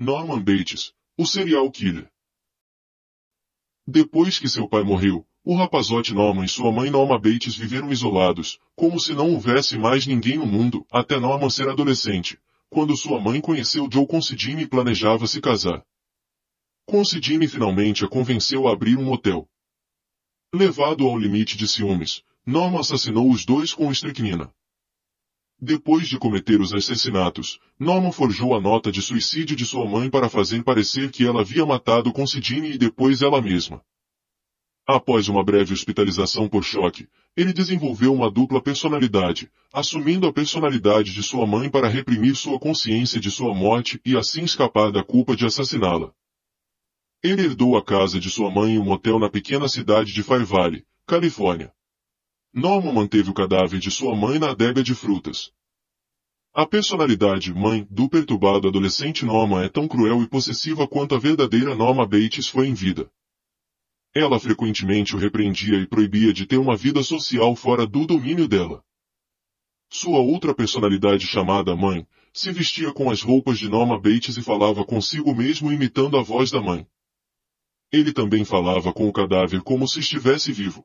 Norman Bates, o serial killer. Depois que seu pai morreu, o rapazote Norman e sua mãe Norma Bates viveram isolados, como se não houvesse mais ninguém no mundo, até Norman ser adolescente, quando sua mãe conheceu Joe Considine e planejava se casar. Considine finalmente a convenceu a abrir um hotel. Levado ao limite de ciúmes, Norman assassinou os dois com estricnina. Depois de cometer os assassinatos, Norman forjou a nota de suicídio de sua mãe para fazer parecer que ela havia matado Considine e depois ela mesma. Após uma breve hospitalização por choque, ele desenvolveu uma dupla personalidade, assumindo a personalidade de sua mãe para reprimir sua consciência de sua morte e assim escapar da culpa de assassiná-la. Ele herdou a casa de sua mãe e um motel na pequena cidade de Fire Valley, Califórnia. Norma manteve o cadáver de sua mãe na adega de frutas. A personalidade mãe do perturbado adolescente Norma é tão cruel e possessiva quanto a verdadeira Norma Bates foi em vida. Ela frequentemente o repreendia e proibia de ter uma vida social fora do domínio dela. Sua outra personalidade chamada mãe se vestia com as roupas de Norma Bates e falava consigo mesmo imitando a voz da mãe. Ele também falava com o cadáver como se estivesse vivo.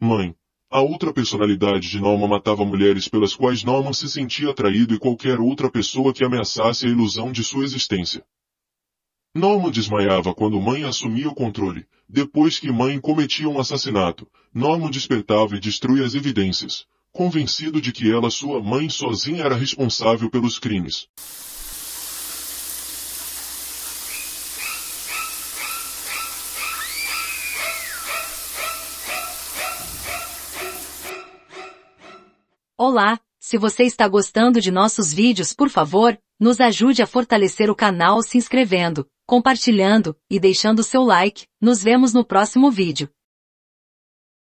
Mãe, a outra personalidade de Norma matava mulheres pelas quais Norma se sentia atraído e qualquer outra pessoa que ameaçasse a ilusão de sua existência. Norma desmaiava quando mãe assumia o controle. Depois que mãe cometia um assassinato, Norma despertava e destruía as evidências, convencido de que ela, sua mãe, sozinha era responsável pelos crimes. Olá, se você está gostando de nossos vídeos por favor, nos ajude a fortalecer o canal se inscrevendo, compartilhando e deixando seu like, nos vemos no próximo vídeo.